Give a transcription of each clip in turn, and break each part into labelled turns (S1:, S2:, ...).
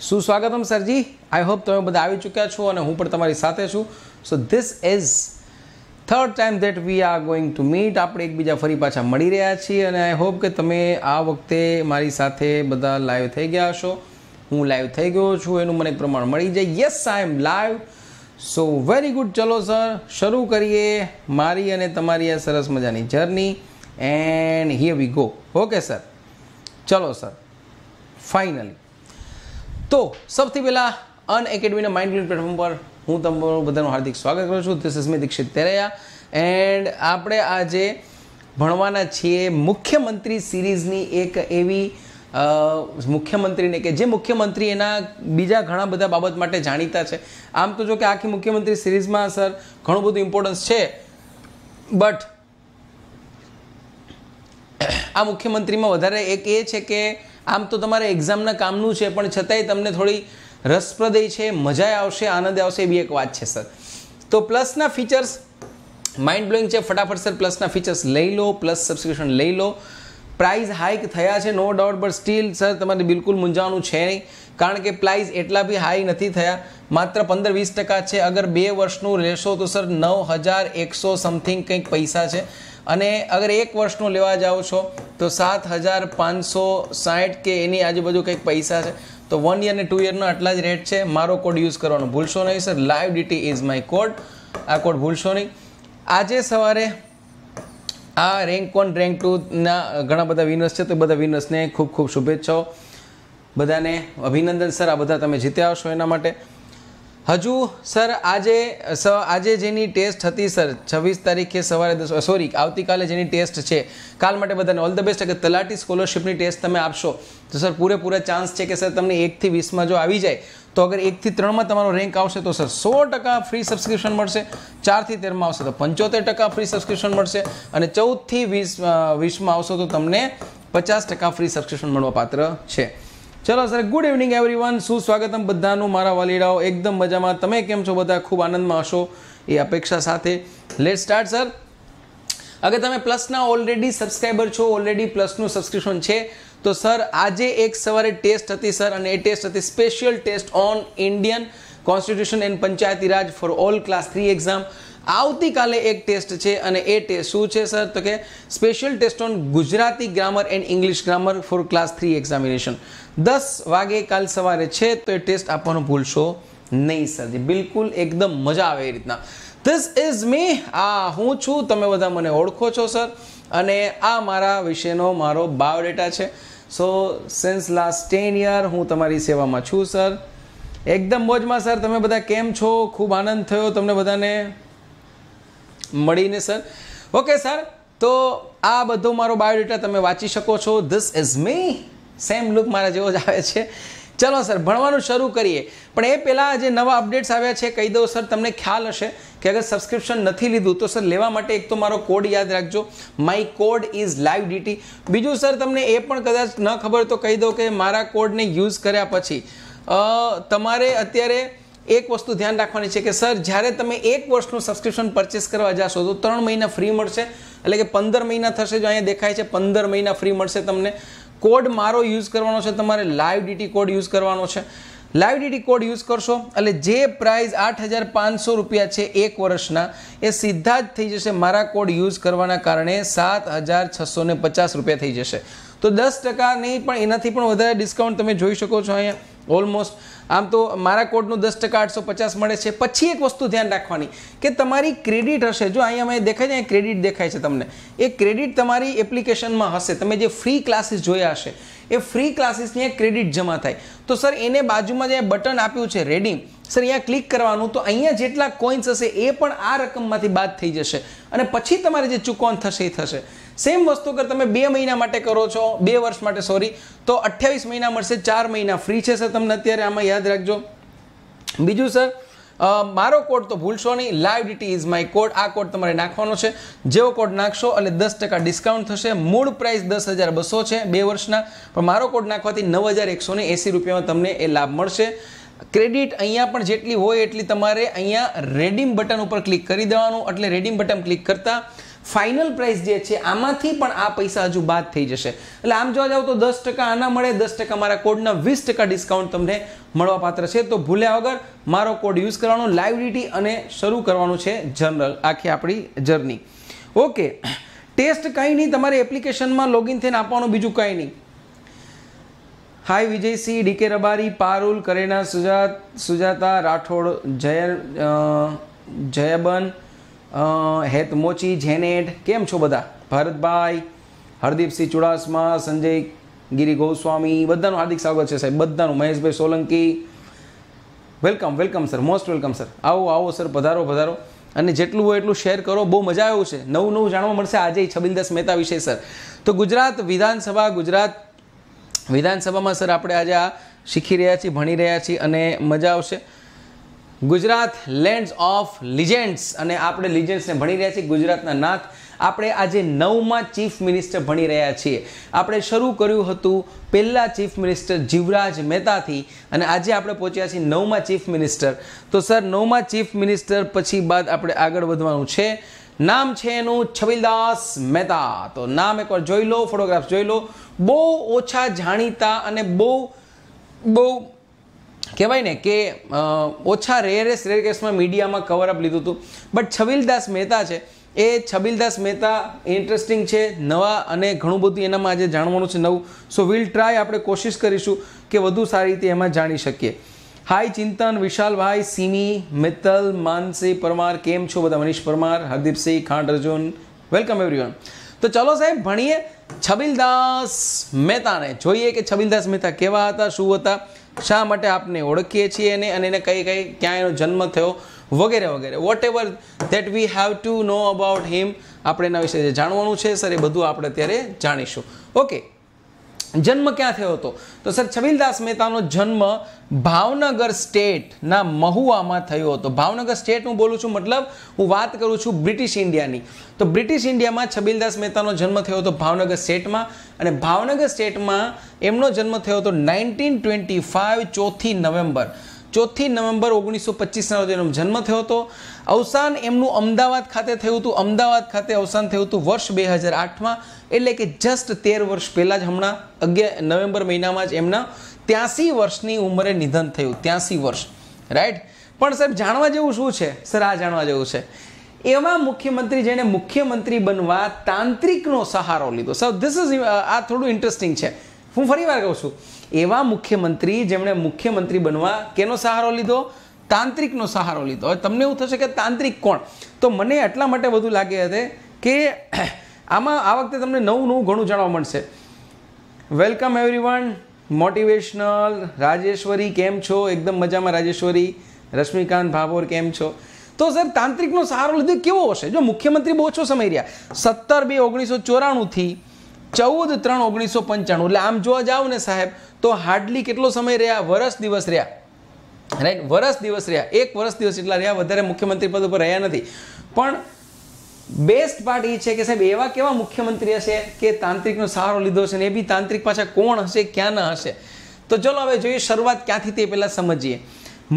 S1: સુસ્વાગતમ સરજી I hope તમે બધા આવી ચૂક્યા છો અને હું પણ તમારી સાથે છું so this is third time that we are going to meet આપણે એકબીજા ફરી પાછા મળી રહ્યા છીએ અને આઈ હોપ કે તમે આ વખતે મારી સાથે બધા લાઈવ થઈ ગયા હશો હું લાઈવ થઈ ગયો છું એનું મને પ્રમાણ મળી જાય yes I am live so very good ચલો સર શરૂ કરીએ મારી અને તમારી આ સરસ મજાની journey and here we go okay sir ચલો સર ફાઇનલી તો સૌથી પહેલાં અન એકેડમીના માઇન્ડ ગ્રીન પ્લેટફોર્મ પર હું તમારું બધાનું હાર્દિક સ્વાગત કરું છું this is me Dikshit Teraiya and આપણે આજે ભણવાના છીએ મુખ્યમંત્રી સિરીઝની એક એવી મુખ્યમંત્રીને કે જે મુખ્યમંત્રી એના બીજા ઘણા બધા બાબત માટે જાણીતા છે આમ તો જો કે આખી મુખ્યમંત્રી સિરીઝમાં સર ઘણું બધું ઇમ્પોર્ટન્સ છે બટ આ મુખ્યમંત્રીમાં વધારે એક એ છે કે આમ તો તમારે એક્ઝામના કામનું છે પણ છતાંય તમને થોડી રસપ્રદય છે મજા આવશે આનંદ આવશે એ બી એક વાત છે સર તો પ્લસના ફીચર્સ માઇન્ડ બ્લોઈંગ છે ફટાફટ સર પ્લસના ફીચર્સ લઈ લો પ્લસ સબસ્ક્રિપ્શન લઈ લો પ્રાઇઝ હાઇક થયા છે no doubt but still sir તમારે બિલકુલ મૂંઝાવાનું છે નહીં કારણ કે પ્રાઇઝ એટલા બી હાઈ નથી થયા માત્ર પંદર વીસ ટકા છે અગર બે વર્ષનું લેશો તો સર નવ હજાર એકસો સમથિંગ કંઈક પૈસા છે અને અગર એક વર્ષનું લેવા જાઓ છો તો સાત હજાર પાંચસો સાઠ કે એની આજુબાજુ કંઈક પૈસા છે તો વન યર ને ટુ યરનો આટલા જ રેટ છે મારો કોડ યુઝ કરવાનો ભૂલશો નહીં sir live DT is my code આ કોડ ભૂલશો નહીં આજે સવારે આ રેન્ક વન રેન્ક ટુના ઘણા બધા વિનર્સ છે તો બધા વિનર્સને ખૂબ ખૂબ શુભેચ્છાઓ બધાને અભિનંદન સર આ બધા તમે જીત્યા આવશો એના માટે હજુ સર આજે આજે જેની ટેસ્ટ હતી સર છવ્વીસ તારીખે સવારે સોરી આવતીકાલે જેની ટેસ્ટ છે કાલ માટે બધાને ઓલ ધ બેસ્ટ કે તલાટી સ્કોલરશિપની ટેસ્ટ તમે આપશો તો સર પૂરેપૂરા ચાન્સ છે કે સર તમને એકથી વીસમાં જો આવી જાય તો અગર એકથી ત્રણમાં તમારો રેન્ક આવશે તો સર સો ટકા ફ્રી સબસ્ક્રિપ્શન મળશે ચારથી તેરમાં આવશે તો પંચોતેર ટકા ફ્રી સબસ્ક્રિપ્શન મળશે અને ચૌદથી વીસ વીસમાં આવશો તો તમને પચાસ ટકા ફ્રી સબસ્ક્રિપ્શન મળવા પાત્ર છે ચલો સર ગુડ ઇવનિંગ એવરીવન સુસ્વાગતમ બધાનું મારા વાલીડાઓ એકદમ મજામાં તમે કેમ છો બધા ખૂબ આનંદમાં હશો એ અપેક્ષા સાથે લેટ સ્ટાર્ટ સર અગર તમે પ્લસના ઓલરેડી સબસ્ક્રાઈબર છો ઓલરેડી પ્લસનું સબસ્ક્રિપ્શન છે તો સર આજે એક સવારે ટેસ્ટ હતી સર અને એ ટેસ્ટ હતી special test on Indian constitution and panchayati raj for all class three exam આવતીકાલે એક ટેસ્ટ છે અને એ ટેસ્ટ શું છે સર તો કે special test on Gujarati grammar and English grammar for class three examination દસ વાગે કાલ સવારે છે તો એ ટેસ્ટ આપવાનું ભૂલશો નહીં સર બિલકુલ એકદમ મજા આવે એ રીતના ધીસ ઇઝ મી આ હું છું તમે બધા મને ઓળખો છો સર અને આ મારા વિશેનો મારો બાયોડેટા છે so since last ten year હું તમારી સેવામાં છું સર એકદમ મોજમાં સર તમે બધા કેમ છો ખૂબ આનંદ થયો તમને બધાને મળીને સર ઓકે સર તો આ બધો મારો બાયોડેટા તમે વાંચી શકો છો this is me same look મારા જેવો જ આવે છે ચલો સર ભણવાનું શરૂ કરીએ પણ એ પહેલાં જે નવા અપડેટ્સ આવ્યા છે કહી દઉં સર તમને ખ્યાલ હશે કે અગર સબસ્ક્રિપ્શન નથી લીધું તો સર લેવા માટે એક તો મારો કોડ યાદ રાખજો my code is live DT બીજું સર તમને એ પણ કદાચ ન ખબર તો કહી દઉં કે મારા કોડને યુઝ કર્યા પછી તમારે અત્યારે એક વસ્તુ ધ્યાન રાખવાની છે કે સર જ્યારે તમે એક વર્ષનું સબસ્ક્રિપ્શન પરચેસ કરવા જશો તો ત્રણ મહિના ફ્રી મળશે એટલે કે પંદર મહિના થશે જો અહીંયા દેખાય છે પંદર મહિના ફ્રી મળશે તમને કોડ મારો યુઝ કરવાનો છે તમારે લાઈવ ડીટી કોડ યુઝ કરવાનો છે લાઈવ ડીટી કોડ યુઝ કરશો એટલે જે પ્રાઇઝ આઠ હજાર પાંચસો રૂપિયા છે એક વર્ષના એ સીધા જ થઈ જશે મારા કોડ યુઝ કરવાના કારણે સાત હજાર છસો ને પચાસ રૂપિયા થઈ જશે તો દસ ટકા નહીં પણ એનાથી પણ વધારે ડિસ્કાઉન્ટ તમે જોઈ શકો છો અહીંયા ઓલમોસ્ટ આમ તો મારા કોડનું દસ ટકા આઠસો પચાસ મળે છે પછી એક વસ્તુ ધ્યાન રાખવાની કે તમારી ક્રેડિટ હશે જો અહીંયા મેં દેખાય છે ક્રેડિટ દેખાય છે તમને એ ક્રેડિટ તમારી એપ્લિકેશનમાં હશે તમે જે ફ્રી ક્લાસીસ જોયા હશે એ ફ્રી ક્લાસીસની ક્રેડિટ જમા થાય તો સર એને બાજુમાં જે બટન આપ્યું છે રેડિંગ સર અહીંયા ક્લિક કરવાનું તો અહીંયા જેટલા કોઈન્સ હશે એ પણ આ રકમમાંથી બાદ થઈ જશે અને પછી તમારે જે ચૂકવણ થશે એ થશે સેમ વસ્તુ કર તમે બે મહિના માટે કરો છો બે વર્ષ માટે સોરી તો અઠ્યાવીસ મહિના મળશે ચાર મહિના ફ્રી છે સર તમને અત્યારે આમાં યાદ રાખજો બીજું સર મારો કોડ તો ભૂલશો નહીં લાઇવડિટી ઇઝ માય કોડ આ કોડ તમારે નાખવાનો છે જેવો કોડ નાખશો એટલે દસ ટકા ડિસ્કાઉન્ટ થશે મૂળ પ્રાઇસ દસ હજાર બસો છે બે વર્ષના પણ મારો કોડ નાખવાથી નવ હજાર એકસો એંસી રૂપિયામાં તમને એ લાભ મળશે ક્રેડિટ અહીંયા પણ જેટલી હોય એટલી તમારે અહીંયા રેડિમ બટન ઉપર ક્લિક કરી દેવાનું એટલે રેડિમ બટન ક્લિક કરતાં ફાઇનલ પ્રાઇસ જે છે આમાંથી પણ આ પૈસા હજુ બાદ થઈ જશે એટલે આમ જોવા જાવ તો દસ ટકા આના મળે દસ ટકા મારા કોડના વીસ ટકા ડિસ્કાઉન્ટ તમને મળવાપાત્ર છે તો ભૂલ્યા વગર મારો કોડ યુઝ કરવાનો લાઇવિડિટી અને શરૂ કરવાનું છે જનરલ આખી આપણી જર્ની ઓકે ટેસ્ટ કંઈ નહીં તમારે એપ્લિકેશનમાં લોગિન થઈને આપવાનું બીજું કંઈ નહીં હાય વિજયસિંહ ડીકે રબારી પારુલ કરેના સુજાત સુજાતા રાઠોડ જય જયબન હેત હેતમોચી જેનેટ કેમ છો બધા ભારતભાઈ હરદીપસિંહ ચુડાસમા સંજય ગિરી ગોસ્વામી બધાનું હાર્દિક સ્વાગત છે સાહેબ બધાનું Maheshbhai Solanki welcome welcome sir most welcome sir આવો આવો સર પધારો પધારો અને જેટલું હોય એટલું શેર કરો બહુ મજા આવ્યું છે નવું નવું જાણવા મળશે આજે છબીલદાસ મહેતા વિશે સર તો ગુજરાત વિધાનસભા ગુજરાત વિધાનસભામાં સર આપણે આજે આ શીખી રહ્યા છીએ ભણી રહ્યા છીએ અને મજા આવશે ગુજરાત લેન્ડ્સ ઓફ લિજેન્ડ્સ અને આપણે લિજેન્ડ્સને ભણી રહ્યા છીએ ગુજરાતના નાથ આપણે આજે નવમાં ચીફ મિનિસ્ટર ભણી રહ્યા છીએ આપણે શરૂ કર્યું હતું પહેલાં ચીફ મિનિસ્ટર જીવરાજ મહેતાથી અને આજે આપણે પહોંચ્યા છીએ નવમાં ચીફ મિનિસ્ટર તો સર નવમાં ચીફ મિનિસ્ટર પછી બાદ આપણે આગળ વધવાનું છે નામ છે એનું છબીલદાસ મહેતા તો નામ એકવાર જોઈ લો ફોટોગ્રાફ જોઈ લો બહુ ઓછા જાણીતા અને બહુ બહુ કહેવાય ને કે ઓછા રેરેસ્ટ રેર કેસમાં મીડિયામાં કવરઅપ લીધું હતું બટ છવિલદાસ મહેતા છે એ છબીલદાસ મહેતા ઇન્ટરેસ્ટિંગ છે નવા અને ઘણું બધું એનામાં આજે જાણવાનું છે નવું સો વિલ ટ્રાય આપણે કોશિશ કરીશું કે વધુ સારી રીતે એમાં જાણી શકીએ હાય ચિંતન વિશાલભાઈ સિમી મિત્તલ માનસિંહ પરમાર કેમ છો બધા મનીષ પરમાર હરદીપસિંહ ખાંડ અર્જુન વેલકમ એવરીવન તો ચલો સાહેબ ભણીએ છબીલદાસ મહેતાને જોઈએ કે છબીલદાસ મહેતા કેવા હતા શું હતા શા માટે આપને ઓળખીએ છીએ એને અને એને કઈ કઈ ક્યાં એનો જન્મ થયો વગેરે વગેરે whatever that we have to know about him આપણે એના વિશે જાણવાનું છે સર એ બધું આપણે અત્યારે જાણીશું ઓકે જન્મ ક્યાં થયો હતો તો સર છબીલદાસ મહેતાનો જન્મ ભાવનગર સ્ટેટના મહુવામાં થયો હતો ભાવનગર સ્ટેટ હું બોલું છું મતલબ હું વાત કરું છું બ્રિટિશ ઇન્ડિયાની તો બ્રિટિશ ઇન્ડિયામાં છબીલદાસ મહેતાનો જન્મ થયો હતો ભાવનગર સ્ટેટમાં અને ભાવનગર સ્ટેટમાં એમનો જન્મ થયો હતો નાઇન્ટીન ટ્વેન્ટી ફાઇવ ચોથી નવેમ્બર ચોથી નવેમ્બર ઓગણીસો પચીસના રોજ એનો જન્મ થયો હતો અવસાન એમનું અમદાવાદ ખાતે થયું હતું અમદાવાદ ખાતે અવસાન થયું હતું વર્ષ બે હજાર આઠમાં એટલે કે જસ્ટ તેર વર્ષ પહેલાં જ હમણાં અગિયાર નવેમ્બર મહિનામાં જ એમના ત્યાંસી વર્ષની ઉંમરે નિધન થયું ત્યાંસી વર્ષ રાઈટ પણ સાહેબ જાણવા જેવું શું છે સર આ જાણવા જેવું છે એવા મુખ્યમંત્રી જેને મુખ્યમંત્રી બનવા તાંત્રિકનો સહારો લીધો સર ધીસ ઇઝ આ થોડું ઇન્ટરેસ્ટિંગ છે હું ફરી વાર કહું છું એવા મુખ્યમંત્રી જેમણે મુખ્યમંત્રી બનવા કેનો સહારો લીધો તાંત્રિકનો સહારો લીધો હવે તમને એવું થશે કે તાંત્રિક કોણ તો મને એટલા માટે વધુ લાગે છે કે આમાં આ વખતે તમને નવું નવું ઘણું જાણવા મળશે વેલકમ એવરીવન મોટિવેશનલ રાજેશ્વરી કેમ છો એકદમ મજામાં રાજેશ્વરી રશ્મિકાંત ભાભોર કેમ છો તો સર તાંત્રિકનો સહારો લીધો કેવો હશે જો મુખ્યમંત્રી બહુ ઓછો સમય રહ્યા સત્તર બે ઓગણીસો ચોરાણુંથી ચૌદ ત્રણ ઓગણીસો પંચાણું એટલે આમ જોવા જાઓ ને સાહેબ તો હાર્ડલી કેટલો સમય રહ્યા વરસ દિવસ રહ્યા રાઈટ વરસ દિવસ રહ્યા એક વર્ષ દિવસ એટલા રહ્યા વધારે મુખ્યમંત્રી પદ ઉપર રહ્યા નથી પણ બેસ્ટ પાર્ટ એ છે કે સાહેબ એવા કેવા મુખ્યમંત્રી હશે કે તાંત્રિકનો સહારો લીધો છે ને એ બી તાંત્રિક પાછા કોણ હશે ક્યાં ક્યાંના હશે તો ચલો હવે જોઈએ શરૂઆત ક્યાંથી તે પહેલાં સમજીએ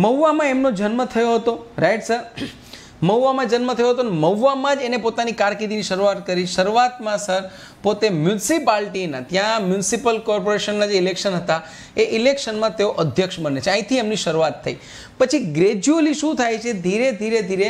S1: મહુવામાં એમનો જન્મ થયો હતો રાઈટ સર મહુવામાં જન્મ થયો હતો મહુવામાં જ એને પોતાની કારકિર્દીની શરૂઆત કરી શરૂઆતમાં સર પોતે મ્યુનિસિપાલિટીના ત્યાં મ્યુનિસિપલ કોર્પોરેશનના જે ઇલેક્શન હતા એ ઇલેક્શનમાં તેઓ અધ્યક્ષ બને છે અહીંથી એમની શરૂઆત થઈ પછી ગ્રેજ્યુઅલી શું થાય છે ધીરે ધીરે ધીરે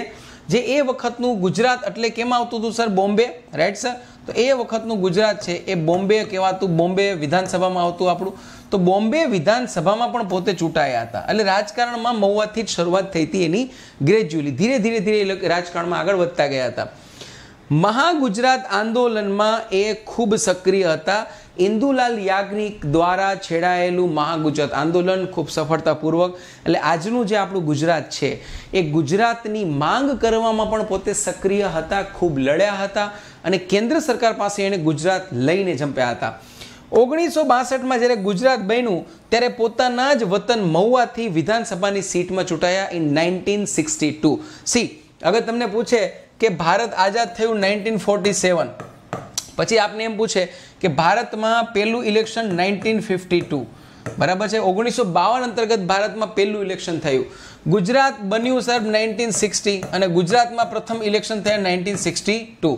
S1: જે એ વખતનું ગુજરાત એટલે કેમ આવતું હતું સર બોમ્બે રાઈટ સર તો એ વખતનું ગુજરાત છે એ બોમ્બે કહેવાતું બોમ્બે વિધાનસભામાં આવતું આપણું તો બોમ્બે વિધાનસભામાં પણ પોતે ચૂંટાયા હતા એટલે રાજકારણમાં મહુવાથી જ શરૂઆત થઈ હતી એની ગ્રેજ્યુઅલી ધીરે ધીરે ધીરે એ રાજકારણમાં આગળ વધતા ગયા હતા મહાગુજરાત આંદોલનમાં એ ખૂબ સક્રિય હતા ઇન્દુલાલ યાજ્ઞિક દ્વારા છેડાયેલું મહાગુજરાત આંદોલન ખૂબ સફળતાપૂર્વક એટલે આજનું જે આપણું ગુજરાત છે એ ગુજરાતની માંગ કરવામાં પણ પોતે સક્રિય હતા ખૂબ લડ્યા હતા અને કેન્દ્ર સરકાર પાસે એણે ગુજરાત લઈને જંપ્યા હતા ઓગણીસો બાસઠમાં જ્યારે ગુજરાત બન્યું ત્યારે પોતાના જ વતન મહુવાથી વિધાનસભાની સીટમાં ચૂંટાયા ઇન નાઇન્ટીન સિક્સટી ટુ સી અગર તમને પૂછે કે ભારત આઝાદ થયું નાઇન્ટીન ફોર્ટી સેવન પછી આપને એમ પૂછે કે ભારતમાં પહેલું ઇલેક્શન નાઇન્ટીન ફિફ્ટી ટુ બરાબર છે ઓગણીસો બાવન અંતર્ગત ભારતમાં પહેલું ઇલેક્શન થયું ગુજરાત બન્યું સાહેબ નાઇન્ટીન સિક્સટી અને ગુજરાતમાં પ્રથમ ઇલેક્શન થયા નાઇન્ટીન સિક્સટી ટુ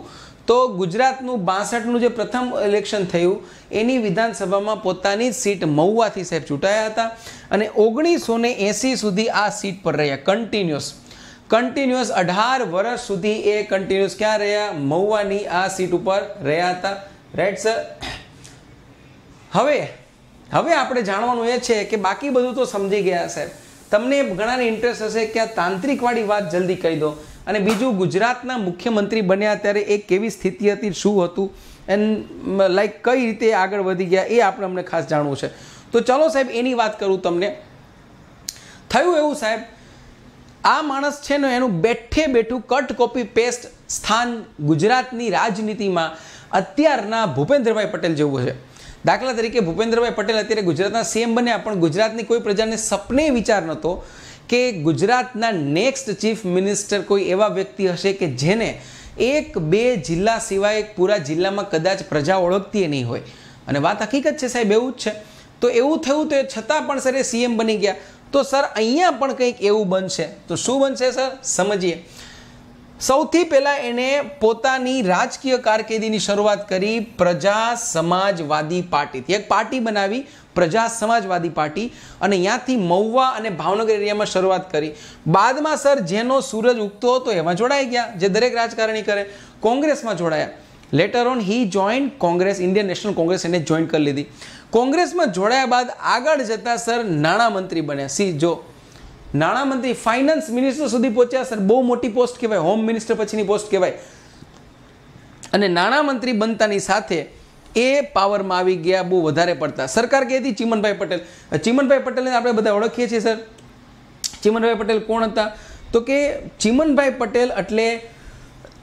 S1: તો ગુજરાતનું બાસઠનું જે પ્રથમ ઇલેક્શન થયું એની વિધાનસભામાં પોતાની સીટ મહુવાથી સાહેબ ચૂંટાયા હતા અને ઓગણીસો ને એંસી સુધી આ સીટ પર રહ્યા કન્ટિન્યુઅસ કન્ટિન્યુઅસ અઢાર વર્ષ સુધી એ કન્ટિન્યુઅસ ક્યાં રહ્યા મહુવાની આ સીટ ઉપર રહ્યા હતા રાઈટ સર હવે હવે આપણે જાણવાનું એ છે કે બાકી બધું તો સમજી ગયા સાહેબ તમને ઘણાને ઇન્ટરેસ્ટ હશે કે આ તાંત્રિકવાળી વાત જલ્દી કહી દો અને બીજું ગુજરાતના મુખ્યમંત્રી બન્યા ત્યારે એ કેવી સ્થિતિ હતી શું હતું એન્ડ લાઈક કઈ રીતે આગળ વધી ગયા એ આપણે અમને ખાસ જાણવું છે તો ચલો સાહેબ એની વાત કરું તમને થયું એવું સાહેબ આ માણસ છે ને એનું બેઠે બેઠું કટ કોપી પેસ્ટ સ્થાન ગુજરાતની રાજનીતિમાં અત્યારના ભૂપેન્દ્રભાઈ પટેલ જેવું છે દાખલા તરીકે ભૂપેન્દ્રભાઈ પટેલ અત્યારે ગુજરાતના સીએમ બન્યા પણ ગુજરાતની કોઈ પ્રજાને સપને વિચાર નહોતો કે ગુજરાતના નેક્સ્ટ ચીફ મિનિસ્ટર કોઈ એવા વ્યક્તિ હશે કે જેને એક બે જિલ્લા સિવાય પૂરા જિલ્લામાં કદાચ પ્રજા ઓળખતી નહીં હોય અને વાત હકીકત છે સાહેબ એવું જ છે તો એવું થયું તો એ છતાં પણ સર એ સીએમ બની ગયા તો સર અહીંયા પણ કંઈક એવું બનશે તો શું બનશે સર સમજીએ સૌથી પહેલાં એણે પોતાની રાજકીય કારકિર્દીની શરૂઆત કરી પ્રજા સમાજવાદી પાર્ટીથી એક પાર્ટી બનાવી પ્રજા સમાજવાદી પાર્ટી અને ત્યાંથી મહુવા અને ભાવનગર એરિયામાં શરૂઆત કરી બાદમાં સર જેનો સૂરજ ઉગતો હતો એમાં જોડાઈ ગયા જે દરેક રાજકારણી કરે કોંગ્રેસમાં જોડાયા later on he joint Congress Indian National Congress એને જોઈન કરી લીધી કોંગ્રેસમાં જોડાયા બાદ આગળ જતા સર નાણામંત્રી બન્યા સી જો નાણામંત્રી ફાઇનાન્સ મિનિસ્ટર સુધી પહોંચ્યા સર બહુ મોટી પોસ્ટ કહેવાય હોમ મિનિસ્ટર પછીની પોસ્ટ કહેવાય અને નાણામંત્રી બનતાની સાથે એ પાવરમાં આવી ગયા બહુ વધારે પડતા સરકાર કહેતી ચિમનભાઈ પટેલ ચિમનભાઈ પટેલને આપણે બધા ઓળખીએ છીએ સર ચિમનભાઈ પટેલ કોણ હતા તો કે ચિમનભાઈ પટેલ એટલે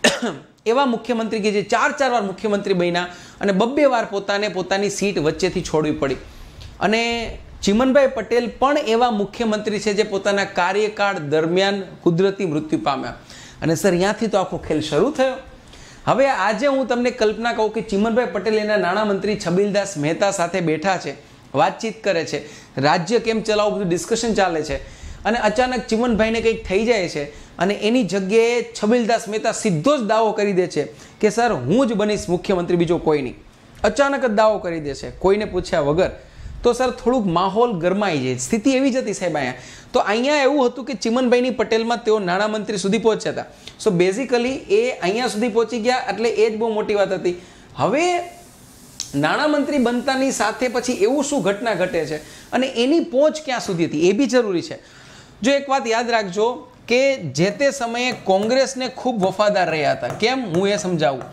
S1: એવા મુખ્યમંત્રી કે જે ચાર ચાર વાર મુખ્યમંત્રી બન્યા અને બબ્બે વાર પોતાને પોતાની સીટ વચ્ચેથી છોડવી પડી અને ચિમનભાઈ પટેલ પણ એવા મુખ્યમંત્રી છે જે પોતાના કાર્યકાળ દરમિયાન કુદરતી મૃત્યુ પામ્યા અને સર ત્યાંથી તો આખો ખેલ શરૂ થયો હવે આજે હું તમને કલ્પના કહું કે ચિમનભાઈ પટેલ એના નાણામંત્રી છબીલદાસ મહેતા સાથે બેઠા છે વાતચીત કરે છે રાજ્ય કેમ ચલાવવું બધું ડિસ્કશન ચાલે છે અને અચાનક ચિમનભાઈને કંઈક થઈ જાય છે અને એની જગ્યાએ છબીલદાસ મહેતા સીધો જ દાવો કરી દે છે કે સર હું જ બનીશ મુખ્યમંત્રી બીજો કોઈ નહીં અચાનક જ દાવો કરી દે છે કોઈને પૂછ્યા વગર તો સર થોડુંક માહોલ ગરમાઈ જાય સ્થિતિ એવી જ હતી સાહેબ અહીંયા તો અહીંયા એવું હતું કે ચિમનભાઈની પટેલમાં તેઓ નાણામંત્રી સુધી પહોંચ્યા હતા સો બેઝિકલી એ અહીંયા સુધી પહોંચી ગયા એટલે એ જ બહુ મોટી વાત હતી હવે નાણામંત્રી બનતાની સાથે પછી એવું શું ઘટના ઘટે છે અને એની પહોંચ ક્યાં સુધી હતી એ બી જરૂરી છે જો એક વાત યાદ રાખજો કે જે તે સમયે કોંગ્રેસને ખૂબ વફાદાર રહ્યા હતા કેમ હું એ સમજાવું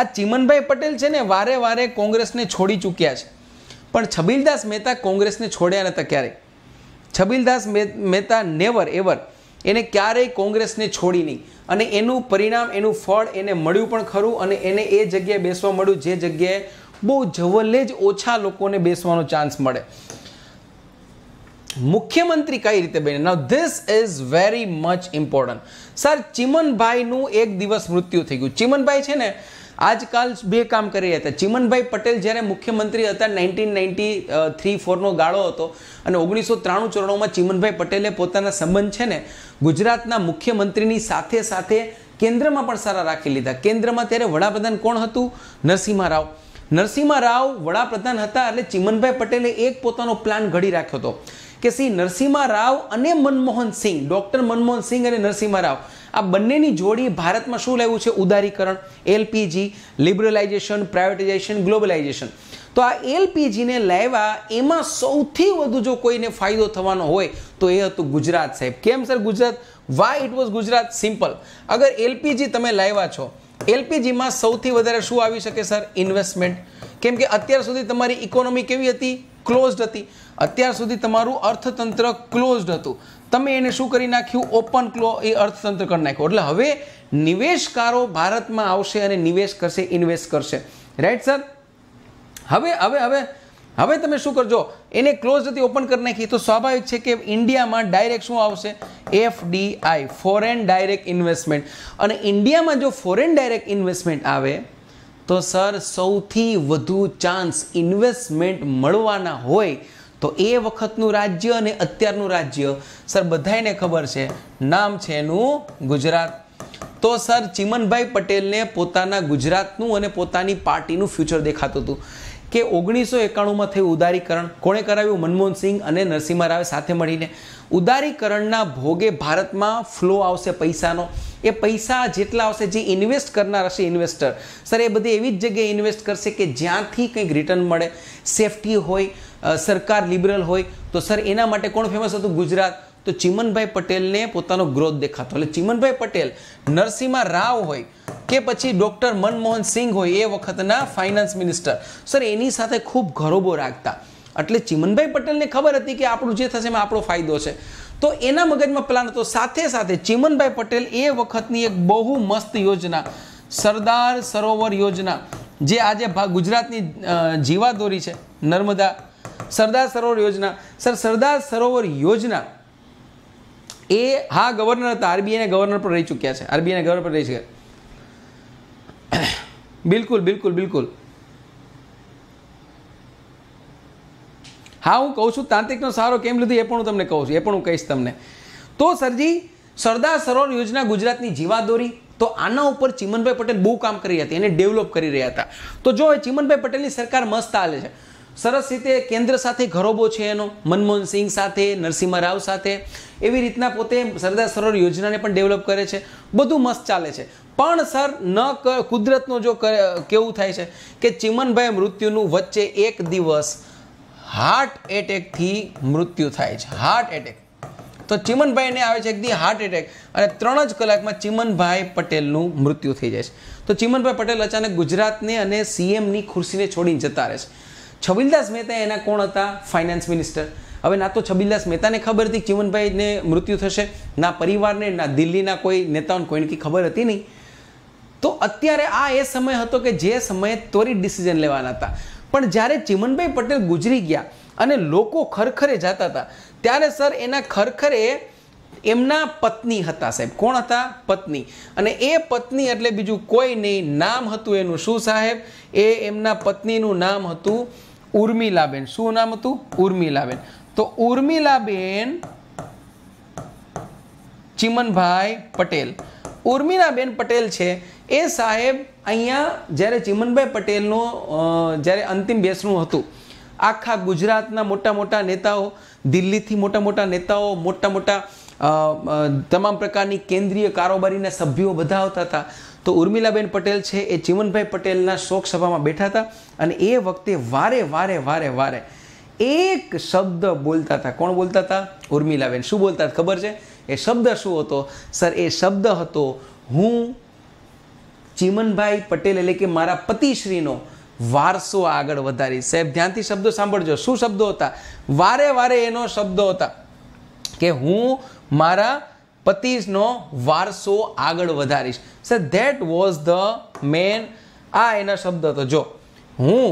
S1: આ ચિમનભાઈ પટેલ છે ને વારે વારે કોંગ્રેસને છોડી ચૂક્યા છે પણ છબીલદાસ મહેતા કોંગ્રેસને છોડ્યા નહોતા ક્યારેય છબીલદાસ મહેતા નેવર એવર એને ક્યારેય કોંગ્રેસને છોડી નહીં અને એનું પરિણામ એનું ફળ એને મળ્યું પણ ખરું અને એને એ જગ્યાએ બેસવા મળ્યું જે જગ્યાએ બહુ જવલે જ ઓછા લોકોને બેસવાનો ચાન્સ મળે મુખ્યમંત્રી કઈ રીતે બને now this is very much important sir ચિમનભાઈનું એક દિવસ મૃત્યુ થઈ ગયું ચિમનભાઈ છે ને આજકાલ બે કામ કરી રહ્યા હતા ચિમનભાઈ પટેલ જ્યારે મુખ્યમંત્રી હતા નાઇન્ટીન નાઇન્ટી થ્રી ફોરનો ગાળો હતો અને ઓગણીસો ત્રાણું ચોરાણુંમાં ચિમનભાઈ પટેલે પોતાના સંબંધ છે ને ગુજરાતના મુખ્યમંત્રીની સાથે સાથે કેન્દ્રમાં પણ સારા રાખી લીધા કેન્દ્રમાં ત્યારે વડાપ્રધાન કોણ હતું નરસિંહા રાવ નરસિંહ રાવ વડાપ્રધાન હતા એટલે ચિમનભાઈ પટેલે એક પોતાનો પ્લાન ઘડી રાખ્યો હતો કે શ્રી નરસિંહા રાવ અને મનમોહન સિંહ ડૉક્ટર મનમોહન સિંહ અને નરસિંહ રાવ આ બંનેની જોડી ભારતમાં શું લાવ્યું છે ઉદારીકરણ એલપીજી લિબરલાઇઝેશન પ્રાઇવેટાઇઝેશન ગ્લોબલાઇઝેશન તો આ એલપીજીને લાવ્યા એમાં સૌથી વધુ જો કોઈને ફાયદો થવાનો હોય તો એ હતું ગુજરાત સાહેબ કેમ sir Gujarat why it was Gujarat simple અગર એલપીજી તમે લાવ્યા છો એલપીજીમાં સૌથી વધારે શું આવી શકે સર ઇન્વેસ્ટમેન્ટ કેમ કે અત્યાર સુધી તમારી ઇકોનોમી કેવી હતી ક્લોઝડ હતી અત્યાર સુધી તમારું અર્થતંત્ર ક્લોઝડ હતું તમે એને શું કરી નાખ્યું ઓપન ક્લો એ અર્થતંત્ર કરી નાખ્યું એટલે હવે નિવેશકારો ભારતમાં આવશે અને નિવેશ કરશે ઇન્વેસ્ટ કરશે રાઈટ સર હવે હવે હવે હવે તમે શું કરજો એને ક્લોઝ હતી ઓપન કરી નાખી તો સ્વાભાવિક છે કે ઇન્ડિયામાં ડાયરેક્ટ શું આવશે એફડીઆઈ ફોરેન ડાયરેક્ટ ઇન્વેસ્ટમેન્ટ અને ઇન્ડિયામાં જો ફોરેન ડાયરેક્ટ ઇન્વેસ્ટમેન્ટ આવે તો સર સૌથી વધુ ચાન્સ ઇન્વેસ્ટમેન્ટ મળવાના હોય તો એ વખતનું રાજ્ય અને અત્યારનું રાજ્ય સર બધાને ખબર છે નામ છે એનું ગુજરાત તો સર ચિમનભાઈ પટેલને પોતાના ગુજરાતનું અને પોતાની પાર્ટીનું ફ્યુચર દેખાતું હતું કે ઓગણીસો એકાણુંમાં થયું ઉદારીકરણ કોણે કરાવ્યું મનમોહનસિંહ અને નરસિંહ રાવે સાથે મળીને ઉદારીકરણના ભોગે ભારતમાં ફ્લો આવશે પૈસાનો એ પૈસા જેટલા આવશે જે ઇન્વેસ્ટ કરનાર હશે ઇન્વેસ્ટર સર એ બધી એવી જ જગ્યાએ ઇન્વેસ્ટ કરશે કે જ્યાંથી કંઈક રિટર્ન મળે સેફટી હોય સરકાર લિબરલ હોય તો સર એના માટે કોણ ફેમસ હતું ગુજરાત તો ચિમનભાઈ પટેલને પોતાનો ગ્રોથ દેખાતો એટલે ચિમનભાઈ પટેલ નરસિંહ રાવ હોય કે પછી ડૉક્ટર મનમોહન સિંહ હોય એ વખતના ફાઇનાન્સ મિનિસ્ટર સર એની સાથે ખૂબ ઘરોબો રાખતા એટલે ચિમનભાઈ પટેલને ખબર હતી કે આપણું જે થશે એમાં આપણો ફાયદો છે તો એના મગજમાં પ્લાન હતો સાથે સાથે ચીમનભાઈ પટેલ એ વખતની એક બહુ મસ્ત યોજના સરદાર સરોવર યોજના જે આજે ગુજરાતની જીવાદોરી છે નર્મદા સરદાર સરોવર યોજના સર સરદાર સરોવર યોજના એ હા ગવર્નર હતા આરબીઆઈના ગવર્નર પર રહી ચૂક્યા છે આરબીઆઈના ગવર્નર પર રહી ચૂક્યા બિલકુલ બિલકુલ બિલકુલ હા હું કહું છું તાંત્રિકનો સહારો કેમ લીધું એ પણ હું તમને કહું છું એ પણ હું કહીશ તમને તો સરજી સરદાર સરોવર યોજના ગુજરાતની જીવાદોરી તો આના ઉપર ચિમનભાઈ પટેલ બહુ કામ કરી હતી એને ડેવલપ કરી રહ્યા હતા તો જો એ ચિમનભાઈ પટેલની સરકાર મસ્ત હાલે છે સરસ રીતે કેન્દ્ર સાથે ઘરોબો છે એનો મનમોહન સિંહ સાથે નરસિંહ રાવ સાથે એવી રીતના પોતે સરદાર સરોવર યોજનાને પણ ડેવલપ કરે છે બધું મસ્ત ચાલે છે પણ સર ન કુદરતનો જો કેવું થાય છે કે ચિમનભાઈ મૃત્યુનું વચ્ચે એક દિવસ હાર્ટ એટેકથી મૃત્યુ થાય છે હાર્ટ એટેક તો ચિમનભાઈને આવે છે એકદી હાર્ટ એટેક અને ત્રણ જ કલાકમાં ચિમનભાઈ પટેલનું મૃત્યુ થઈ જાય છે તો ચિમનભાઈ પટેલ અચાનક ગુજરાતને અને સીએમની ખુરશીને છોડીને જતા રહે છે છબીલદાસ મહેતા એના કોણ હતા ફાઇનાન્સ મિનિસ્ટર હવે ના તો છબીલદાસ મહેતાને ખબર હતી ચીમનભાઈને મૃત્યુ થશે ના પરિવારને ના દિલ્હીના કોઈ નેતાઓને કોઈની કંઈ ખબર હતી નહીં તો અત્યારે આ એ સમય હતો કે જે સમયે ત્વરિત ડિસિઝન લેવાના હતા પણ જ્યારે ચિમનભાઈ પટેલ ગુજરી ગયા અને લોકો ખરખરે જતા હતા ત્યારે સર એના ખરખરે એમના પત્ની હતા સાહેબ કોણ હતા પત્ની અને એ પત્ની એટલે બીજું કોઈ નહીં નામ હતું એનું શું સાહેબ એ એમના પત્નીનું નામ હતું ઉર્મિલાબેન શું નામ હતું ઉર્મિલાબેન તો ઉર્મિલાબેન ચિમનભાઈ પટેલ ઉર્મિલાબેન પટેલ છે એ સાહેબ અહીંયા જ્યારે ચિમનભાઈ પટેલનો જ્યારે અંતિમ બેસણું હતું આખા ગુજરાતના મોટા મોટા નેતાઓ દિલ્હીથી મોટા મોટા નેતાઓ મોટા મોટા તમામ પ્રકારની કેન્દ્રીય કારોબારીના સભ્યો બધા આવતા હતા તો ઉર્મિલાબેન પટેલ છે એ ચિમનભાઈ પટેલના શોક સભામાં બેઠા હતા અને એ વખતે વારે વારે વારે વારે એક શબ્દ બોલતા હતા કોણ બોલતા હતા ઉર્મિલાબેન શું બોલતા ખબર છે એ શબ્દ શું હતો સર એ શબ્દ હતો હું ચીમનભાઈ પટેલ એટલે કે મારા પતિશ્રીનો વારસો આગળ વધારી સાહેબ ધ્યાનથી શબ્દો સાંભળજો શું શબ્દો હતા વારે વારે એનો શબ્દ હતા કે હું મારા પતિનો વારસો આગળ વધારીશ sir that was the man આ એના શબ્દ હતો જો હું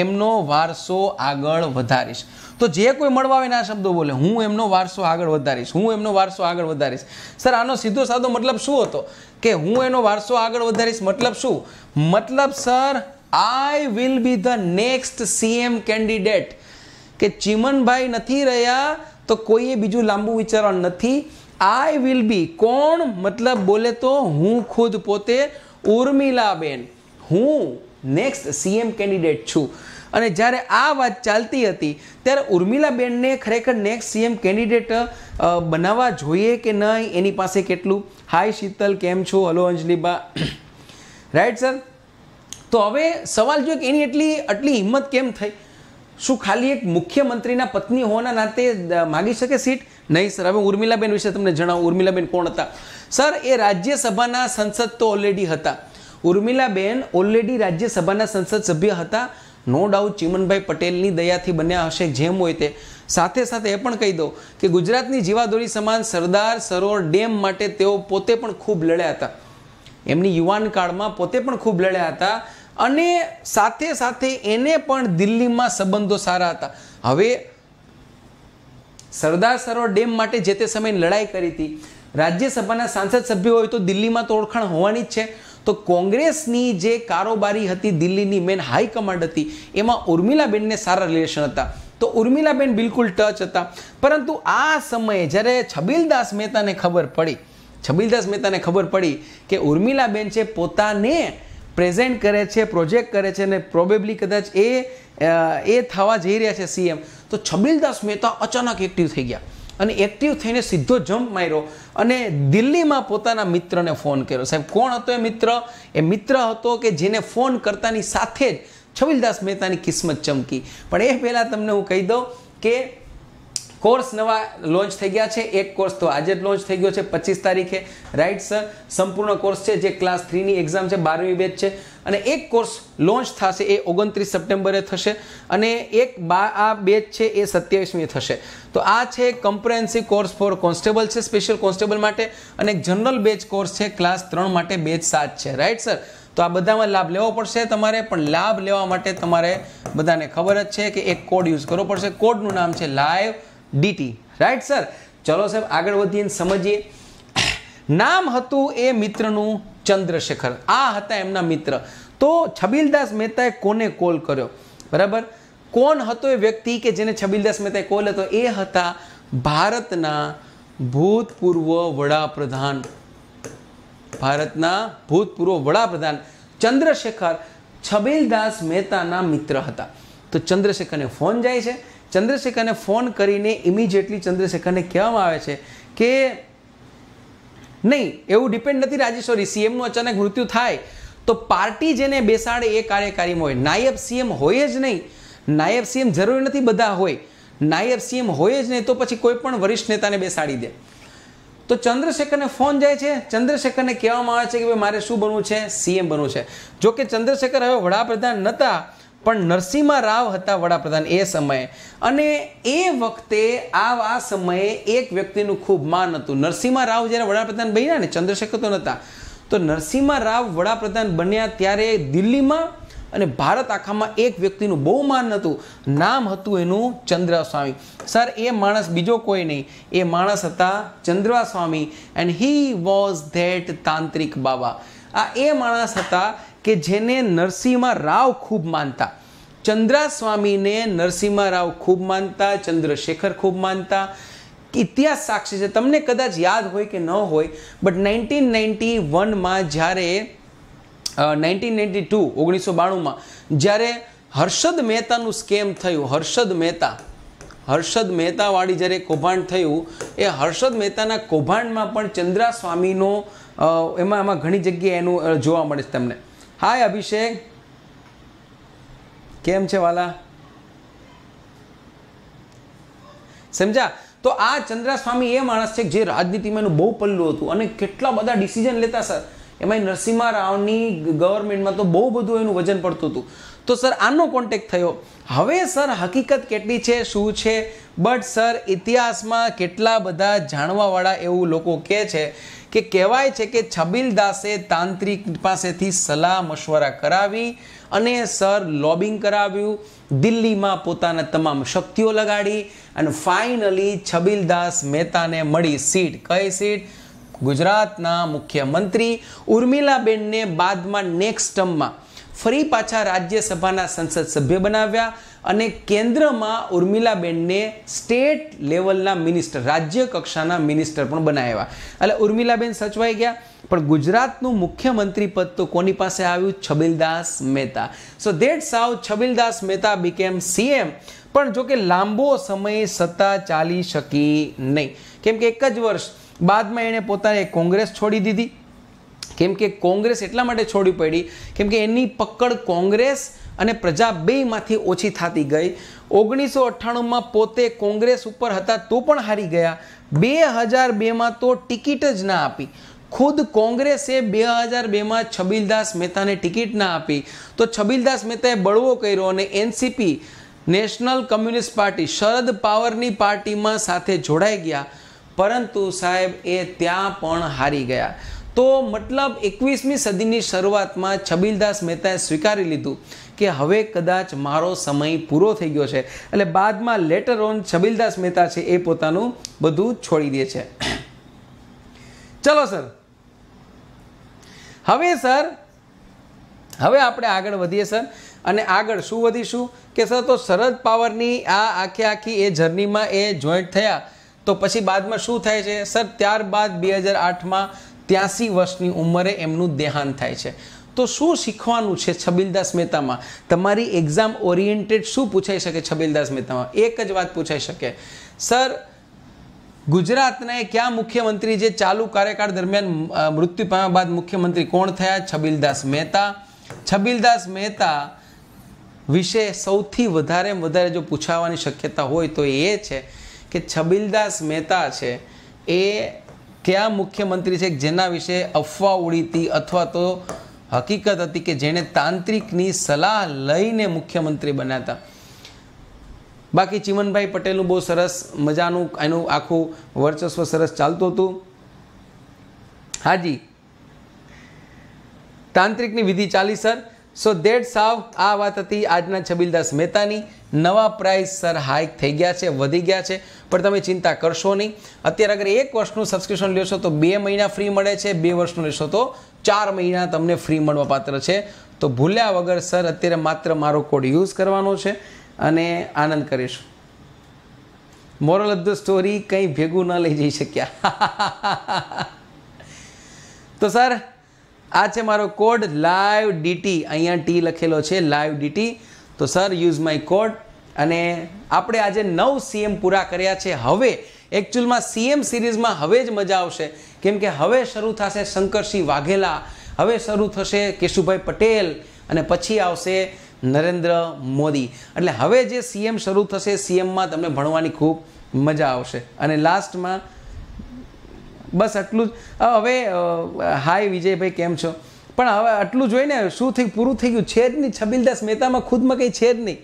S1: એમનો વારસો આગળ વધારીશ તો જે કોઈ મળવા આવે એના શબ્દો બોલે હું એમનો વારસો આગળ વધારીશ હું એમનો વારસો આગળ વધારીશ સર આનો સીધો સાદો મતલબ શું હતો કે હું એનો વારસો આગળ વધારીશ મતલબ શું મતલબ sir I will be the next CM candidate કે ચિમનભાઈ નથી રહ્યા તો કોઈએ બીજું લાંબુ વિચારવા નથી આઈ વિલ બી કોણ મતલબ બોલે તો હું ખુદ પોતે ઉર્મિલાબેન હું નેક્સ્ટ સીએમ કેન્ડિડેટ છું અને જ્યારે આ વાત ચાલતી હતી ત્યારે ઉર્મિલાબેનને ખરેખર નેક્સ્ટ સીએમ કેન્ડિડેટ બનાવવા જોઈએ કે નહીં એની પાસે કેટલું હાય શીતલ કેમ છો હલો અંજલિબા રાઈટ સર તો હવે સવાલ જો કે એની એટલી આટલી હિંમત કેમ થઈ શું ખાલી એક મુખ્યમંત્રીના પત્ની હોવાના નાતે માગી શકે સીટ નહીં સર હવે ઉર્મિલાબેન વિશે તમને જણાવું ઉર્મિલાબેન કોણ હતા સર એ રાજ્યસભાના સંસદ તો ઓલરેડી હતા ઉર્મિલાબેન ઓલરેડી રાજ્યસભાના સંસદ સભ્ય હતા નો ડાઉટ ચીમનભાઈ પટેલની દયાથી બન્યા હશે જેમ હોય તે સાથે સાથે એ પણ કહી દો કે ગુજરાતની જીવાદોરી સમાન સરદાર સરોવર ડેમ માટે તેઓ પોતે પણ ખૂબ લડ્યા હતા એમની યુવાન કાળમાં પોતે પણ ખૂબ લડ્યા હતા અને સાથે સાથે એને પણ દિલ્હીમાં સંબંધો સારા હતા હવે સરદાર સરોવર ડેમ માટે જે તે સમયે લડાઈ કરી હતી રાજ્યસભાના સાંસદ સભ્ય હોય તો દિલ્હીમાં તો ઓળખાણ હોવાની જ છે તો કોંગ્રેસની જે કારોબારી હતી દિલ્હીની મેન હાઈકમાન્ડ હતી એમાં ઉર્મિલાબેનને સારા રિલેશન હતા તો ઉર્મિલાબેન બિલકુલ ટચ હતા પરંતુ આ સમયે જ્યારે છબીલદાસ મહેતાને ખબર પડી છબીલદાસ મહેતાને ખબર પડી કે ઉર્મિલાબેન છે પોતાને પ્રેઝેન્ટ કરે છે પ્રોજેક્ટ કરે છે અને પ્રોબેબલી કદાચ એ એ થવા જઈ રહ્યા છે સીએમ તો છબીલદાસ મહેતા અચાનક એક્ટિવ થઈ ગયા અને એક્ટિવ થઈને સીધો જમ્પ માર્યો અને દિલ્હીમાં પોતાના મિત્રને ફોન કર્યો સાહેબ કોણ હતો એ મિત્ર એ મિત્ર હતો કે જેને ફોન કરતાની સાથે જ છવિલદાસ મહેતાની કિસ્મત ચમકી પણ એ પહેલાં તમને હું કહી દઉં કે કોર્સ નવા લોન્ચ થઈ ગયા છે એક કોર્સ તો આજે જ લોન્ચ થઈ ગયો છે પચીસ તારીખે રાઈટ સર સંપૂર્ણ કોર્સ છે જે ક્લાસ થ્રીની એક્ઝામ છે બારમી બેચ છે અને એક કોર્સ લોન્ચ થશે એ ઓગણત્રીસ સપ્ટેમ્બરે થશે અને એક બા આ બેચ છે એ સત્યાવીસમી થશે તો આ છે કમ્પ્રેહેન્સિવ કોર્સ ફોર કોન્સ્ટેબલ છે સ્પેશિયલ કોન્સ્ટેબલ માટે અને જનરલ બેચ કોર્સ છે ક્લાસ ત્રણ માટે બેચ સાત છે રાઈટ સર તો આ બધામાં લાભ લેવો પડશે તમારે પણ લાભ લેવા માટે તમારે બધાને ખબર જ છે કે એક કોડ યુઝ કરવો પડશે કોડનું નામ છે લાઈવ ડીટી રાઈટ સર ચલો સાહેબ આગળ વધીને સમજીએ નામ હતું એ મિત્રનું ચંદ્રશેખર આ હતા એમના મિત્ર તો છબીલદાસ મહેતાએ કોને કોલ કર્યો બરાબર કોણ હતો એ વ્યક્તિ કે જેને છબીલદાસ મહેતાએ કોલ હતો એ હતા ભારતના ભૂતપૂર્વ વડાપ્રધાન ભારતના ભૂતપૂર્વ વડાપ્રધાન ચંદ્રશેખર છબીલદાસ મહેતાના મિત્ર હતા તો ચંદ્રશેખરને ફોન જાય છે ચંદ્રશેખરને ફોન કરીને ઇમિજિએટલી ચંદ્રશેખરને કહેવામાં આવે છે કે નહીં એવું ડિપેન્ડ નથી સોરી સીએમનું અચાનક મૃત્યુ થાય તો પાર્ટી જેને બેસાડે એ કાર્યકારીમાં હોય નાયબ સીએમ હોય જ નહીં નાયબ સીએમ જરૂરી નથી બધા હોય નાયબ સીએમ હોય જ નહીં તો પછી કોઈ પણ વરિષ્ઠ નેતાને બેસાડી દે તો ચંદ્રશેખરને ફોન જાય છે ચંદ્રશેખરને કહેવામાં આવે છે કે ભાઈ મારે શું બનવું છે સીએમ બનવું છે જો કે ચંદ્રશેખર હવે વડાપ્રધાન નહોતા પણ નરસિંહા રાવ હતા વડાપ્રધાન એ સમયે અને એ વખતે આવા આ સમયે એક વ્યક્તિનું ખૂબ માન હતું નરસિંહા રાવ જ્યારે વડાપ્રધાન બન્યા ને ચંદ્રશેખર તો નહોતા તો નરસિંહા રાવ વડાપ્રધાન બન્યા ત્યારે દિલ્હીમાં અને ભારત આખામાં એક વ્યક્તિનું બહુ માન હતું નામ હતું એનું ચંદ્રસ્વામી સર એ માણસ બીજો કોઈ નહીં એ માણસ હતા Chandraswami and he was that tantrik baba આ એ માણસ હતા કે જેને નરસિંહ રાવ ખૂબ માનતા ચંદ્રા સ્વામીને નરસિંહ રાવ ખૂબ માનતા ચંદ્રશેખર ખૂબ માનતા ઇતિહાસ સાક્ષી છે તમને કદાચ યાદ હોય કે ન હોય બટ નાઇન્ટીન નાઇન્ટી વનમાં જ્યારે નાઇન્ટીન નાઇન્ટી ટુ ઓગણીસો બાણુંમાં જ્યારે હર્ષદ મહેતાનું સ્કેમ થયું હર્ષદ મહેતા હર્ષદ મહેતાવાળી જ્યારે કૌભાંડ થયું એ હર્ષદ મહેતાના કૌભાંડમાં પણ ચંદ્રા સ્વામીનો એમાં એમાં ઘણી જગ્યાએ એનું જોવા મળે છે તમને હાય અભિષેક કેમ છે વાલા સમજા તો આ ચંદ્રા એ માણસ છે જે રાજનીતિમાં એનું બહુ પલ્લું હતું અને કેટલા બધા ડિસિઝન લેતા સર એમાં નરસિંહ રાવની ગવર્મેન્ટમાં તો બહુ બધું એનું વજન પડતું હતું તો સર આનો કોન્ટેક્ટ થયો હવે સર હકીકત કેટલી છે શું છે બટ સર ઇતિહાસમાં કેટલા બધા જાણવાવાળા એવું લોકો કહે છે કે કહેવાય છે કે છબીલ તાંત્રિક પાસેથી સલાહ મશવરા કરાવી અને સર લોબિંગ કરાવ્યું દિલ્હીમાં પોતાના તમામ શક્તિઓ લગાડી અને ફાઇનલી છબીલદાસ મહેતાને મળી સીટ કઈ સીટ ગુજરાતના મુખ્યમંત્રી ઉર્મિલાબેનને બાદમાં નેક્સ્ટ ટર્મમાં ફરી પાછા રાજ્યસભાના સંસદ સભ્ય બનાવ્યા અને કેન્દ્રમાં ઉર્મિલાબેનને સ્ટેટ લેવલના મિનિસ્ટર રાજ્ય કક્ષાના મિનિસ્ટર પણ બનાવ્યા એટલે ઉર્મિલાબેન સચવાઈ ગયા પણ ગુજરાતનું મુખ્યમંત્રી પદ તો કોની પાસે આવ્યું છબીલદાસ મહેતા સો દેટ્સ સાવ છબીલદાસ મહેતા બીકેમ સીએમ પણ જોકે લાંબો સમય સત્તા ચાલી શકી નહીં કેમ કે એક જ વર્ષ બાદમાં એણે પોતાને કોંગ્રેસ છોડી દીધી કેમ કે કોંગ્રેસ એટલા માટે છોડી પડી કેમ કે એની પકડ કોંગ્રેસ અને પ્રજા બેમાંથી ઓછી થતી ગઈ ઓગણીસો અઠ્ઠાણુંમાં પોતે કોંગ્રેસ ઉપર હતા તો પણ હારી ગયા બે હજાર બેમાં તો ટિકિટ જ ના આપી ખુદ કોંગ્રેસે બે હજાર બેમાં છબીલદાસ મહેતાને ટિકિટ ના આપી તો છબીલદાસ મહેતાએ બળવો કર્યો અને NCP national communist party Sharad પાવરની પાર્ટીમાં સાથે જોડાઈ ગયા પરંતુ સાહેબ એ ત્યાં પણ હારી ગયા તો મતલબ એકવીસમી સદીની શરૂઆતમાં છબીલદાસ મહેતાએ સ્વીકારી લીધું કે હવે કદાચ મારો સમય પૂરો થઈ ગયો છે એટલે બાદમાં લેટર ઓન છબીલદાસ મહેતા છે એ પોતાનું બધું છોડી દે છે ચલો સર હવે સર હવે આપણે આગળ વધીએ સર અને આગળ શું વધીશું કે સર તો શરદ પાવરની આ આખે આખી એ જર્નીમાં એ જોઈન્ટ થયા તો પછી બાદમાં શું થાય છે સર ત્યારબાદ બે હજાર આઠમાં ત્યાસી વર્ષની ઉંમરે એમનું દેહાંત થાય છે તો શું શીખવાનું છે છબીલદાસ મહેતામાં તમારી એક્ઝામ ઓરિએન્ટેડ શું પૂછાઈ શકે છબીલદાસ મહેતામાં એક જ વાત પૂછાઈ શકે સર ગુજરાતના કયા મુખ્યમંત્રી જે ચાલુ કાર્યકાળ દરમિયાન મૃત્યુ પામ્યા બાદ મુખ્યમંત્રી કોણ થયા છબીલદાસ મહેતા છબીલદાસ મહેતા વિશે સૌથી વધારે વધારે જો પૂછાવાની શક્યતા હોય તો એ છે કે છબીલદાસ મહેતા છે એ કયા મુખ્યમંત્રી છે જેના વિશે અફવા ઉડી હતી અથવા તો હકીકત હતી કે જેણે તાંત્રિકની સલાહ લઈને મુખ્યમંત્રી બન્યા હતા બાકી ચીમનભાઈ પટેલનું બહુ સરસ મજાનું એનું આખું વર્ચસ્વ સરસ ચાલતું હતું હાજી તાંત્રિકની વિધિ ચાલી સર સો દેટ્સ સાવ આ વાત હતી આજના છબીલદાસ મહેતાની નવા પ્રાઇસ સર હાઇક થઈ ગયા છે વધી ગયા છે પણ તમે ચિંતા કરશો નહીં અત્યારે અગર એક વર્ષનું સબસ્ક્રિપ્શન લેશો તો બે મહિના ફ્રી મળે છે બે વર્ષનું લેશો તો ચાર મહિના તમને ફ્રી મળવા પાત્ર છે તો ભૂલ્યા વગર સર અત્યારે માત્ર મારો કોડ યુઝ કરવાનો છે અને આનંદ કરીશું મોરલ ઓફ ધ સ્ટોરી કંઈ ભેગું ન લઈ જઈ શક્યા તો સર આ છે મારો કોડ લાઈવ ડીટી અહીંયા ટી લખેલો છે લાઈવ ડીટી તો સર યુઝ માય કોડ અને આપણે આજે નવ સીએમ પૂરા કર્યા છે હવે એકચ્યુઅલમાં સીએમ સિરીઝમાં હવે જ મજા આવશે કેમ કે હવે શરૂ થશે શંકરસિંહ વાઘેલા હવે શરૂ થશે કેશુભાઈ પટેલ અને પછી આવશે નરેન્દ્ર મોદી એટલે હવે જે સીએમ શરૂ થશે સીએમમાં તમને ભણવાની ખૂબ મજા આવશે અને લાસ્ટમાં બસ આટલું જ હવે હાય વિજયભાઈ કેમ છો પણ હવે આટલું જોઈને શું થઈ પૂરું થઈ ગયું છે જ નહીં છબીલદાસ મહેતામાં ખુદમાં કંઈ છે જ નહીં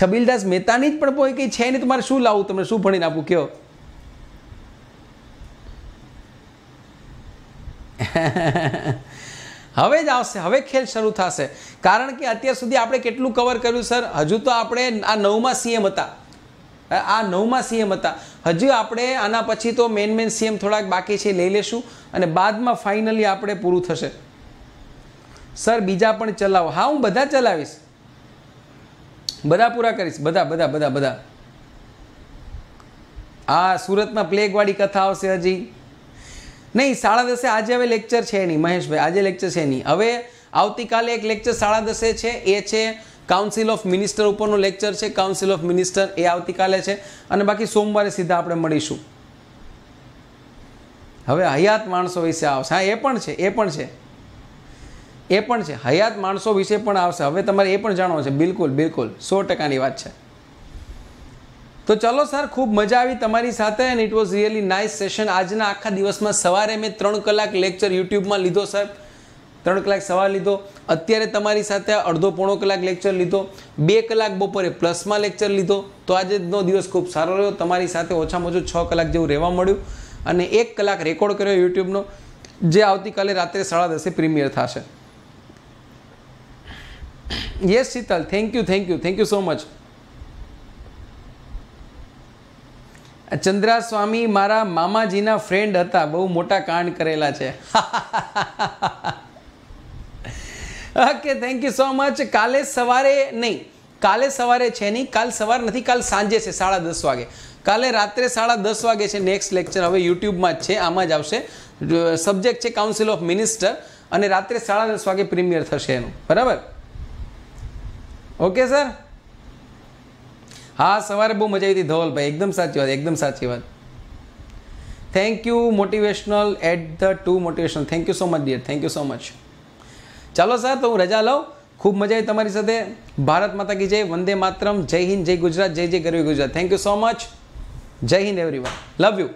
S1: છબીલદાસ મહેતાની જ પણ કોઈ કંઈ છે નહીં તમારે શું લાવવું તમને શું ભણીને આપવું કહો હવે જ આવશે હવે ખેલ શરૂ થશે કારણ કે અત્યાર સુધી આપણે કેટલું કવર કર્યું સર હજુ તો આપણે આ નવમાં સીએમ હતા આ નવમાં સીએમ હતા હજુ આપણે આના પછી તો મેન મેન સીએમ થોડાક બાકી છે લઈ લેશું અને બાદમાં ફાઇનલી આપણે પૂરું થશે સર બીજા પણ ચલાવો હા હું બધા ચલાવીશ બધા પૂરા કરીશ બધા બધા બધા બધા આ સુરતમાં પ્લેગવાળી કથા આવશે હજી નહીં સાડા દસે આજે હવે લેક્ચર છે નહીં મહેશભાઈ આજે લેક્ચર છે નહીં હવે આવતીકાલે એક લેક્ચર સાડા દસે છે એ છે કાઉન્સિલ ઓફ મિનિસ્ટર ઉપરનો લેક્ચર છે કાઉન્સિલ ઓફ મિનિસ્ટર એ આવતીકાલે છે અને બાકી સોમવારે સીધા આપણે મળીશું હવે હયાત માણસો વિશે આવશે હા એ પણ છે એ પણ છે એ પણ છે હયાત માણસો વિશે પણ આવશે હવે તમારે એ પણ જાણવું છે બિલકુલ બિલકુલ સો ટકાની વાત છે તો ચલો સર ખૂબ મજા આવી તમારી સાથે and it was really nice session આજના આખા દિવસમાં સવારે મેં ત્રણ કલાક લેક્ચર યુટ્યુબમાં લીધો સાહેબ ત્રણ કલાક સવાર લીધો અત્યારે તમારી સાથે અડધો પોણો કલાક લેક્ચર લીધો બે કલાક બપોરે પ્લસમાં લેક્ચર લીધો તો આજનો દિવસ ખૂબ સારો રહ્યો તમારી સાથે ઓછામાં ઓછું છ કલાક જેવું રહેવા મળ્યું અને એક કલાક રેકોર્ડ કર્યો યુટ્યુબનો જે આવતીકાલે રાત્રે સાડા દસે પ્રીમિયર થશે yes Sheetal thank you thank you thank you so much Chandra Swami મારા મામાજીના ફ્રેન્ડ હતા બહુ મોટા કાંડ કરેલા છે okay thank you so much કાલે સવારે નહીં કાલે સવારે છે નહીં કાલ સવાર નથી કાલ સાંજે છે સાડા દસ વાગે કાલે રાત્રે સાડા દસ વાગે છે નેક્સ્ટ લેક્ચર હવે યુટ્યુબમાં જ છે આમાં જ આવશે સબ્જેક્ટ છે કાઉન્સિલ ઓફ મિનિસ્ટર અને રાત્રે સાડા દસ વાગે પ્રીમિયર થશે એનું બરાબર ઓકે સર હા સવારે બહુ મજા આવી હતી ધવલભાઈ એકદમ સાચી વાત એકદમ સાચી વાત thank you motivational at the two motivational thank you so much dear thank you so much ચાલો સર તો હું રજા લઉં ખૂબ મજા આવી તમારી સાથે ભારત માતા કી જય વંદે માતરમ જય હિન્દ જય Gujarat Jay Jay Garvi Gujarat thank you so much Jay Hind everyone love you